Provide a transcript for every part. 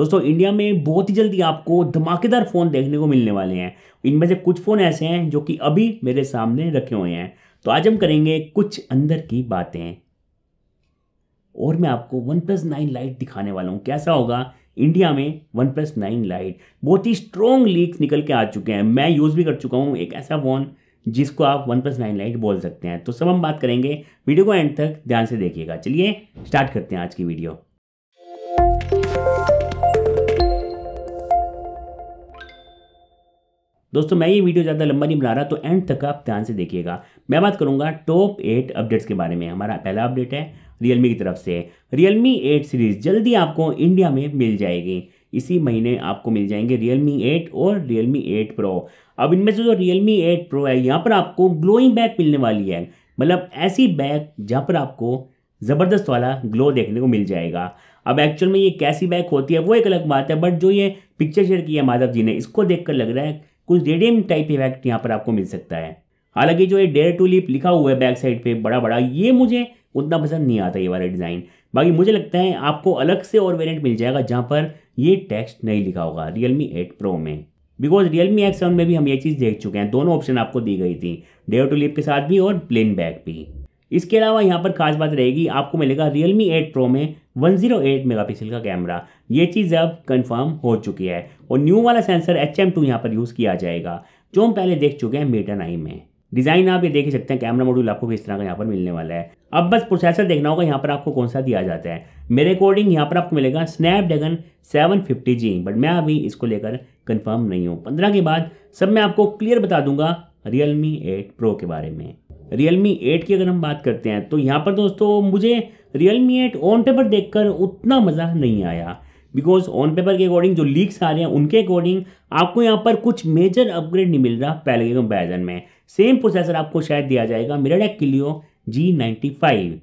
दोस्तों इंडिया में बहुत ही जल्दी आपको धमाकेदार फ़ोन देखने को मिलने वाले हैं इनमें से कुछ फ़ोन ऐसे हैं जो कि अभी मेरे सामने रखे हुए हैं तो आज हम करेंगे कुछ अंदर की बातें और मैं आपको वन प्लस नाइन लाइट दिखाने वाला हूँ कैसा होगा इंडिया में वन प्लस नाइन लाइट बहुत ही स्ट्रॉन्ग लीक निकल के आ चुके हैं मैं यूज़ भी कर चुका हूँ एक ऐसा फ़ोन जिसको आप वन प्लस नाइन लाइट बोल सकते हैं तो सब हम बात करेंगे वीडियो को एंड तक ध्यान से देखिएगा चलिए स्टार्ट करते हैं आज की वीडियो दोस्तों मैं ये वीडियो ज़्यादा लंबा नहीं बना रहा तो एंड तक आप ध्यान से देखिएगा मैं बात करूँगा टॉप एट अपडेट्स के बारे में हमारा पहला अपडेट है रियलमी की तरफ से रियलमी एट सीरीज़ जल्दी आपको इंडिया में मिल जाएगी इसी महीने आपको मिल जाएंगे Realme एट और Realme एट प्रो अब इनमें से जो Realme एट प्रो है यहाँ पर आपको ग्लोइंग बैग मिलने वाली है मतलब ऐसी बैग जहाँ पर आपको ज़बरदस्त वाला ग्लो देखने को मिल जाएगा अब एक्चुअल में ये कैसी बैग होती है वो एक अलग बात है बट जो ये पिक्चर शेयर की है माधव जी ने इसको देखकर लग रहा है कुछ रेडियम टाइप इफेक्ट यहाँ पर आपको मिल सकता है हालांकि जो ये डेयर टू लिप लिखा हुआ है बैक साइड पे बड़ा बड़ा ये मुझे उतना पसंद नहीं आता ये वाला डिज़ाइन बाकी मुझे लगता है आपको अलग से और वेरिएंट मिल जाएगा जहाँ पर ये टेक्स्ट नहीं लिखा होगा रियलमी एट प्रो में बिकॉज रियलमी एक्स सेवन में भी हम ये चीज़ देख चुके हैं दोनों ऑप्शन आपको दी गई थी डेयर टू लिप के साथ भी और प्लेन बैक भी इसके अलावा यहाँ पर खास बात रहेगी आपको मिलेगा रियलमी एट प्रो में 108 मेगापिक्सल का कैमरा ये चीज़ अब कंफर्म हो चुकी है और न्यू वाला सेंसर एच एम टू यहाँ पर यूज़ किया जाएगा जो हम पहले देख चुके हैं मीटर नाइन में डिज़ाइन आप ये देख ही सकते हैं कैमरा मॉड्यूल आपको किस तरह का यहाँ पर मिलने वाला है अब बस प्रोसेसर देखना होगा यहाँ पर आपको कौन सा दिया जाता है मेरे अकॉर्डिंग यहाँ पर आपको मिलेगा स्नैपड्रैगन जी बट मैं अभी इसको लेकर कंफर्म नहीं हूँ पंद्रह के बाद सब मैं आपको क्लियर बता दूंगा रियल मी एट प्रो के बारे में रियल मी एट की अगर हम बात करते हैं तो यहाँ पर दोस्तों मुझे Realme eight on paper देखकर उतना मज़ा नहीं आया बिकॉज ऑन पेपर के अकॉर्डिंग जो लीक्स आ रहे हैं उनके अकॉर्डिंग आपको यहाँ पर कुछ मेजर अपग्रेड नहीं मिल रहा पहले के कंपेरिजन में सेम प्रोसेसर आपको शायद दिया जाएगा मिराडेक किलियो जी नाइन्टी फाइव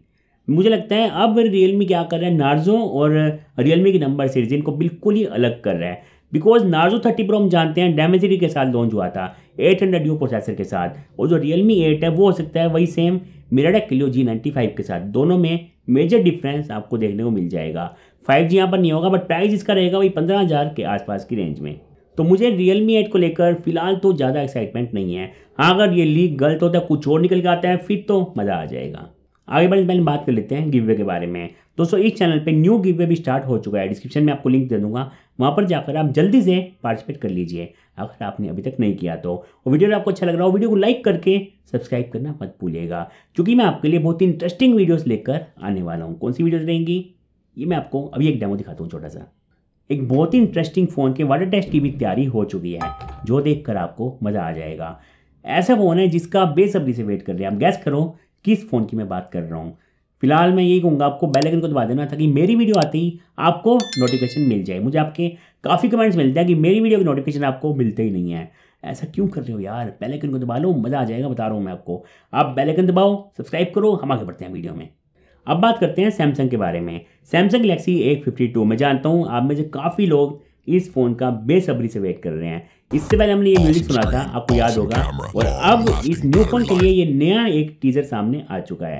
मुझे लगता है अब रियलमी क्या कर रहा है नार्जो और रियलमी के नंबर सीरीज इनको बिल्कुल ही अलग कर रहा है बिकॉज नार्जो थर्टी प्रो हम जानते हैं डेमेजरी के साथ लॉन्च हुआ था एट हंड्रेड यू प्रोसेसर के साथ और जो रियलमी एट है वो हो सकता है वही same MediaTek Helio G ninety five के साथ दोनों में मेजर डिफरेंस आपको देखने को मिल जाएगा फाइव जी यहाँ पर नहीं होगा बट प्राइस इसका रहेगा वही पंद्रह हज़ार के आसपास की रेंज में तो मुझे रियल मी एट को लेकर फिलहाल तो ज़्यादा एक्साइटमेंट नहीं है हाँ अगर ये लीक गलत होता है कुछ और निकल के आता है फिर तो मज़ा आ जाएगा आगे बढ़ने पहले बात कर लेते हैं गिवे के बारे में दोस्तों इस चैनल पे न्यू गिवे भी स्टार्ट हो चुका है डिस्क्रिप्शन में आपको लिंक दे दूंगा वहाँ पर जाकर आप जल्दी से पार्टिसिपेट कर लीजिए अगर आपने अभी तक नहीं किया तो और वीडियो आपको अच्छा लग रहा हो वीडियो को लाइक करके सब्सक्राइब करना मत भूलिएगा क्योंकि मैं आपके लिए बहुत ही इंटरेस्टिंग वीडियोज़ लेकर आने वाला हूँ कौन सी वीडियोज रहेंगी ये मैं आपको अभी एक डेमो दिखाता हूँ छोटा सा एक बहुत ही इंटरेस्टिंग फ़ोन के वाटर टेस्ट की भी तैयारी हो चुकी है जो देखकर आपको मज़ा आ जाएगा ऐसा फ़ोन है जिसका बेसब्री से वेट कर रहे हैं आप गैस करो किस फ़ोन की मैं बात कर रहा हूँ फिलहाल मैं यही कहूँगा आपको बेल आइकन को दबा देना ताकि मेरी वीडियो आते ही आपको नोटिफिकेशन मिल जाए मुझे आपके काफ़ी कमेंट्स मिलते हैं कि मेरी वीडियो की नोटिफिकेशन आपको मिलते ही नहीं है ऐसा क्यों कर रहे हो यार बेल आइकन को दबा लो मज़ा आ जाएगा बता रहा हूँ मैं आपको आप बेल आइकन दबाओ सब्सक्राइब करो हम आगे बढ़ते हैं वीडियो में अब बात करते हैं सैमसंग के बारे में Samsung Galaxy A fifty two मैं जानता हूँ आप में से काफ़ी लोग इस फ़ोन का बेसब्री से वेट कर रहे हैं इससे पहले हमने ये म्यूजिक सुना था आपको याद होगा और अब इस न्यू फोन के लिए ये नया एक टीजर सामने आ चुका है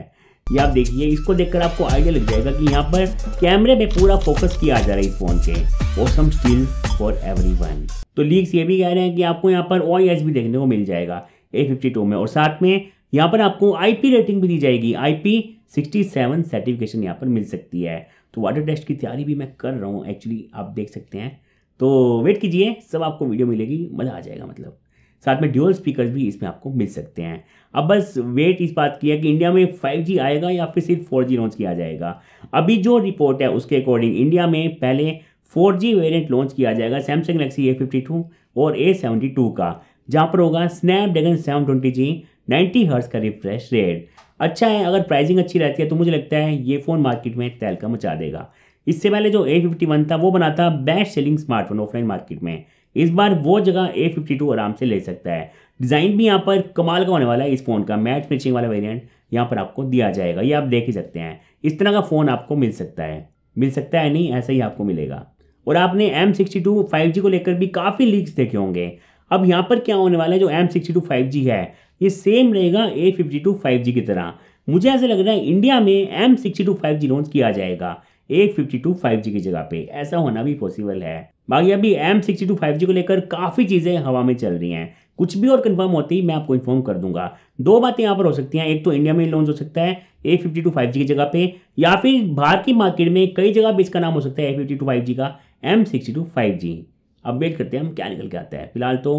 ये आप देखिए इसको देखकर आपको आइडिया लग जाएगा कि यहाँ पर कैमरे पे पूरा फोकस किया जा रहा है इस फोन के ऑसम स्टिल फॉर एवरीवन तो लीक्स ये भी कह रहे हैं कि आपको यहाँ पर ओ भी देखने को मिल जाएगा A52 में और साथ में यहाँ पर आपको आईपी रेटिंग भी दी जाएगी आईपी सेवन सर्टिफिकेशन यहाँ पर मिल सकती है तो वाटर टेस्ट की तैयारी भी मैं कर रहा हूँ एक्चुअली आप देख सकते हैं तो वेट कीजिए सब आपको वीडियो मिलेगी मज़ा आ जाएगा मतलब साथ में ड्यूअल स्पीकर भी इसमें आपको मिल सकते हैं अब बस वेट इस बात की है कि इंडिया में 5G आएगा या फिर सिर्फ 4G लॉन्च किया जाएगा अभी जो रिपोर्ट है उसके अकॉर्डिंग इंडिया में पहले 4G वेरिएंट लॉन्च किया जाएगा सैमसंग गलेक्सी A52 और A72 का जहाँ पर होगा Snapdragon seven twenty G ninety का रिफ्रेश रेट अच्छा है अगर प्राइजिंग अच्छी रहती है तो मुझे लगता है ये फ़ोन मार्केट में तैलका मचा देगा इससे पहले जो ए फिफ्टी वन था वो बना था best selling smartphone offline market में इस बार वो जगह ए फिफ्टी टू आराम से ले सकता है डिज़ाइन भी यहाँ पर कमाल का होने वाला है इस फ़ोन का मैच फिनिशिंग वाला वेरियंट यहाँ पर आपको दिया जाएगा ये आप देख ही सकते हैं इस तरह का फ़ोन आपको मिल सकता है मिल सकता है नहीं ऐसा ही आपको मिलेगा और आपने M sixty two five G को लेकर भी काफ़ी लीक्स देखे होंगे अब यहाँ पर क्या होने वाला है जो M sixty two five G है ये सेम रहेगा A fifty two five G की तरह मुझे ऐसा लग रहा है इंडिया में M sixty two five G launch किया जाएगा A fifty two five G की जगह पे ऐसा होना भी पॉसिबल है बाकी अभी M sixty two five G को लेकर काफ़ी चीज़ें हवा में चल रही हैं कुछ भी और कंफर्म होती मैं आपको इन्फॉर्म कर दूंगा दो बातें यहाँ पर हो सकती हैं एक तो इंडिया में लॉन्च हो सकता है A fifty two five G की जगह पे या फिर भारत की मार्केट में कई जगह भी इसका नाम हो सकता है A fifty two five G का M sixty two five G अब वेट करते हैं हम क्या निकल के आता है फिलहाल तो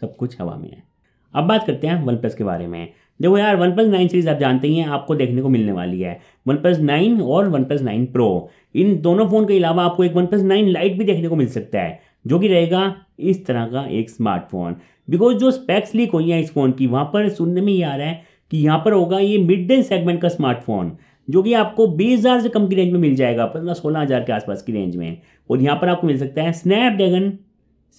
सब कुछ हवा में है अब बात करते हैं वन प्लस के बारे में देखो यार वन प्लस नाइन सीरीज़ आप जानते ही हैं आपको देखने को मिलने वाली है वन प्लस नाइन और वन प्लस नाइन प्रो इन दोनों फ़ोन के अलावा आपको एक वन प्लस नाइन लाइट भी देखने को मिल सकता है जो कि रहेगा इस तरह का एक स्मार्टफोन बिकॉज जो स्पेक्स लीक हुई हैं इस फ़ोन की वहाँ पर सुनने में ये आ रहा है कि यहाँ पर होगा ये मिड डे सेगमेंट का स्मार्टफोन जो कि आपको बीस हज़ार से कम की रेंज में मिल जाएगा पंद्रह सोलह हज़ार के आसपास की रेंज में और यहाँ पर आपको मिल सकता है Snapdragon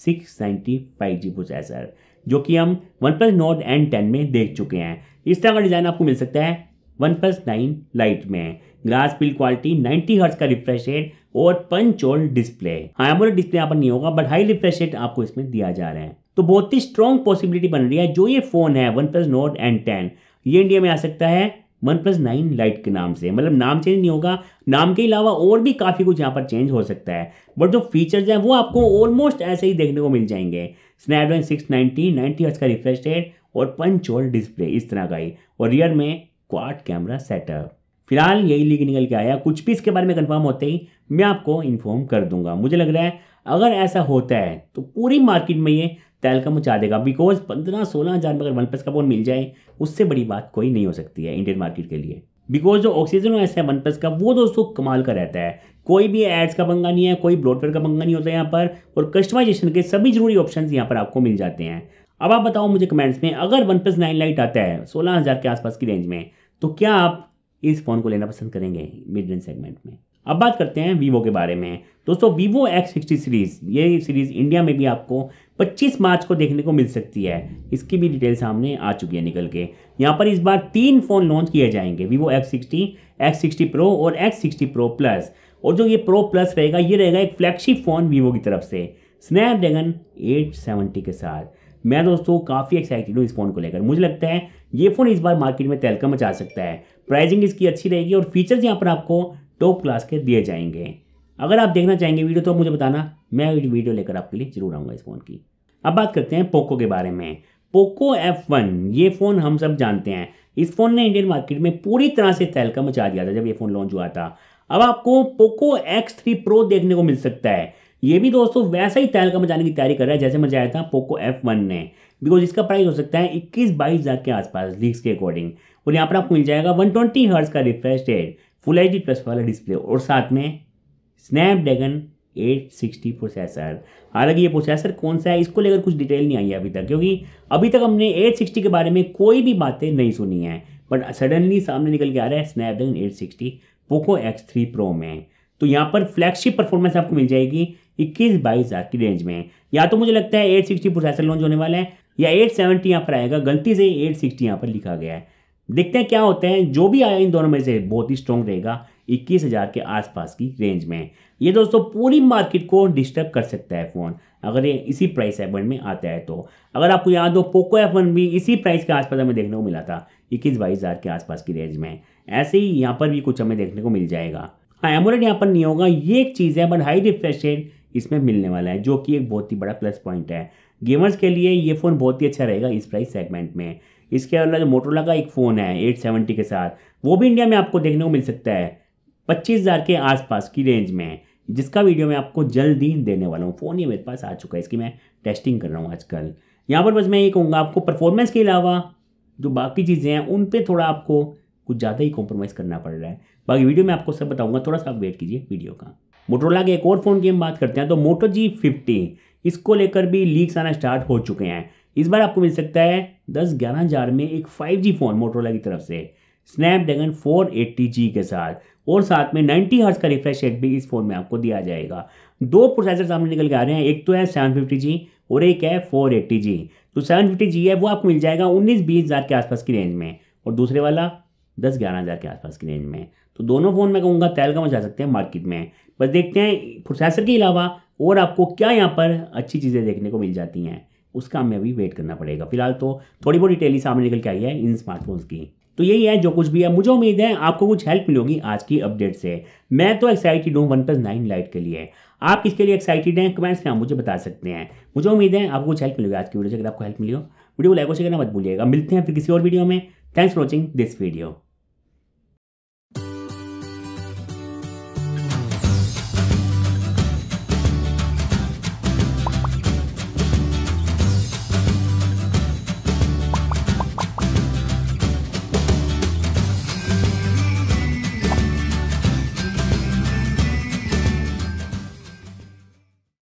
six ninety five G processor जो कि हम OnePlus Nord N ten में देख चुके हैं इस तरह का डिज़ाइन आपको मिल सकता है वन प्लस नाइन लाइट में ग्लास पिल क्वालिटी 90 हर्ट्स का रिफ्रेश रेट और पंच और डिस्प्ले हाँ यहाँ डिस्प्ले यहाँ पर नहीं होगा बट हाई रिफ्रेश रेट आपको इसमें दिया जा रहा है तो बहुत ही स्ट्रॉन्ग पॉसिबिलिटी बन रही है जो ये फोन है OnePlus Nord N ten ये इंडिया में आ सकता है वन प्लस नाइन लाइट के नाम से मतलब नाम चेंज नहीं होगा नाम के अलावा और भी काफ़ी कुछ यहाँ पर चेंज हो सकता है बट जो फीचर्स हैं वो आपको ऑलमोस्ट ऐसे ही देखने को मिल जाएंगे स्नैपड्रैगन सिक्स नाइनटी नाइन्टी का रिफ्रेश रेट और पंच और डिस्प्ले इस तरह का ही और रियर में क्वाड कैमरा सेटअप फिलहाल यही लीक निकल के आया कुछ भी इसके बारे में कन्फर्म होते ही मैं आपको इन्फॉर्म कर दूंगा मुझे लग रहा है अगर ऐसा होता है तो पूरी मार्केट में ये तैल का मचा देगा बिकॉज पंद्रह सोलह हज़ार में अगर वन प्लस का फ़ोन मिल जाए उससे बड़ी बात कोई नहीं हो सकती है इंडियन मार्केट के लिए बिकॉज जो ऑक्सीजन ऐसा है वन प्लस का वो दोस्तों कमाल का रहता है कोई भी एड्स का पंगा नहीं है कोई ब्लॉटवेयर का पंगा नहीं होता यहाँ पर और कस्टमाइजेशन के सभी जरूरी ऑप्शन यहाँ पर आपको मिल जाते हैं अब आप बताओ मुझे कमेंट्स में अगर वन प्लस नाइन लाइट आता है सोलह हज़ार के आसपास की रेंज में तो क्या आप इस फ़ोन को लेना पसंद करेंगे मिड रेंज सेगमेंट में अब बात करते हैं वीवो के बारे में दोस्तों वीवो एक्स सिक्सटी सीरीज़ ये सीरीज़ इंडिया में भी आपको 25 मार्च को देखने को मिल सकती है इसकी भी डिटेल सामने आ चुकी है निकल के यहाँ पर इस बार तीन फ़ोन लॉन्च किए जाएंगे Vivo X sixty X sixty pro और एक्स सिक्सटी प्रो प्लस और जो ये प्रो प्लस रहेगा ये रहेगा एक फ्लैगशिप फ़ोन वीवो की तरफ से स्नैपड्रैगन एट के साथ मैं दोस्तों काफ़ी एक्साइटेड हूँ इस फ़ोन को लेकर मुझे लगता है ये फ़ोन इस बार मार्केट में तहलका मचा सकता है प्राइसिंग इसकी अच्छी रहेगी और फीचर्स यहाँ पर आपको टॉप क्लास के दिए जाएंगे अगर आप देखना चाहेंगे वीडियो तो मुझे बताना मैं वीडियो लेकर आपके लिए जरूर आऊँगा इस फ़ोन की अब बात करते हैं पोको के बारे में पोको एफ ये फ़ोन हम सब जानते हैं इस फ़ोन ने इंडियन मार्केट में पूरी तरह से तहलका मचा दिया था जब ये फ़ोन लॉन्च हुआ था अब आपको पोको एक्स थ्री प्रो देखने को मिल सकता है ये भी दोस्तों वैसा ही तहलका मचाने की तैयारी कर रहा है जैसे मचाया था पोको एफ वन ने बिकॉज इसका प्राइस हो सकता है इक्कीस बाईस हज़ार के आसपास लीक्स के अकॉर्डिंग और यहाँ पर आपको मिल जाएगा वन ट्वेंटी का रिफ्रेश रेट फुल आई प्लस वाला डिस्प्ले और साथ में स्नैपड्रैगन 860 प्रोसेसर हालांकि ये प्रोसेसर कौन सा है इसको लेकर कुछ डिटेल नहीं आई है अभी तक क्योंकि अभी तक हमने 860 के बारे में कोई भी बातें नहीं सुनी हैं बट सडनली सामने निकल के आ रहा है स्नैपड्रैगन 860 पोको थ्री प्रो में तो यहाँ पर फ्लैगशिप परफॉर्मेंस आपको मिल जाएगी इक्कीस बाईस हज़ार की रेंज में या तो मुझे लगता है एट सिक्सटी प्रोसेसर लॉन्च होने वाला है या एट सेवेंटी यहाँ पर आएगा गलती से एट सिक्सटी यहाँ पर लिखा गया है देखते हैं क्या होते हैं जो भी आया इन दोनों में से बहुत ही स्ट्रॉन्ग रहेगा इक्कीस हज़ार के आसपास की रेंज में ये दोस्तों पूरी मार्केट को डिस्टर्ब कर सकता है फ़ोन अगर ये इसी प्राइस सेगमेंट में आता है तो अगर आपको याद हो पोको एफ वन भी इसी प्राइस के आसपास हमें देखने को मिला था इक्कीस बाईस हज़ार के आसपास की रेंज में ऐसे ही यहाँ पर भी कुछ हमें देखने को मिल जाएगा हाँ एमोलेड यहाँ पर नहीं होगा ये एक चीज़ है बट हाई रिफ्रेश इसमें मिलने वाला है जो कि एक बहुत ही बड़ा प्लस पॉइंट है गेमर्स के लिए ये फ़ोन बहुत ही अच्छा रहेगा इस प्राइस सेगमेंट में इसके अलावा जो मोटरोला का एक फ़ोन है एट सेवेंटी के साथ वो भी इंडिया में आपको देखने को मिल सकता है पच्चीस हज़ार के आसपास की रेंज में जिसका वीडियो मैं आपको जल्द ही देने वाला हूँ फ़ोन ये मेरे पास आ चुका है इसकी मैं टेस्टिंग कर रहा हूँ आजकल यहाँ पर बस मैं ये कहूँगा आपको परफॉर्मेंस के अलावा जो बाकी चीज़ें हैं उन पर थोड़ा आपको कुछ ज़्यादा ही कॉम्प्रोमाइज़ करना पड़ रहा है बाकी वीडियो में आपको सब बताऊँगा थोड़ा सा आप वेट कीजिए वीडियो का मोटरोला के एक और फ़ोन की हम बात करते हैं तो मोटो जी फिफ्टी इसको लेकर भी लीक्स आना स्टार्ट हो चुके हैं इस बार आपको मिल सकता है दस ग्यारह हज़ार में एक फाइव जी फ़ोन मोटरोला की तरफ से स्नैपड्रैगन जी के साथ और साथ में नाइन्टी हर्ट्स का रिफ्रेश रेट भी इस फ़ोन में आपको दिया जाएगा दो प्रोसेसर सामने निकल के आ रहे हैं एक तो है सेवन फिफ्टी जी और एक है फोर एट्टी जी तो सेवन फिफ्टी जी है वो आपको मिल जाएगा उन्नीस बीस हज़ार के आसपास की रेंज में और दूसरे वाला दस ग्यारह हज़ार के आसपास की रेंज में तो दोनों फ़ोन मैं कहूँगा तैल का मचा सकते हैं मार्केट में बस देखते हैं प्रोसेसर के अलावा और आपको क्या यहाँ पर अच्छी चीज़ें देखने को मिल जाती हैं उसका हमें अभी वेट करना पड़ेगा फिलहाल तो थोड़ी बहुत डिटेल ही सामने निकल के आई है इन स्मार्टफोन्स की तो यही है जो कुछ भी है मुझे उम्मीद है आपको कुछ हेल्प मिलेगी आज की अपडेट से मैं तो एक्साइटेड हूँ वन प्लस नाइन लाइट के लिए आप किसके लिए एक्साइटेड हैं कमेंट्स में आप मुझे बता सकते हैं मुझे उम्मीद है आपको कुछ हेल्प मिलेगी आज की वीडियो से अगर आपको हेल्प मिली हो वीडियो को लाइक और शेयर करना मत भूलिएगा मिलते हैं फिर किसी और वीडियो में thanks for watching this video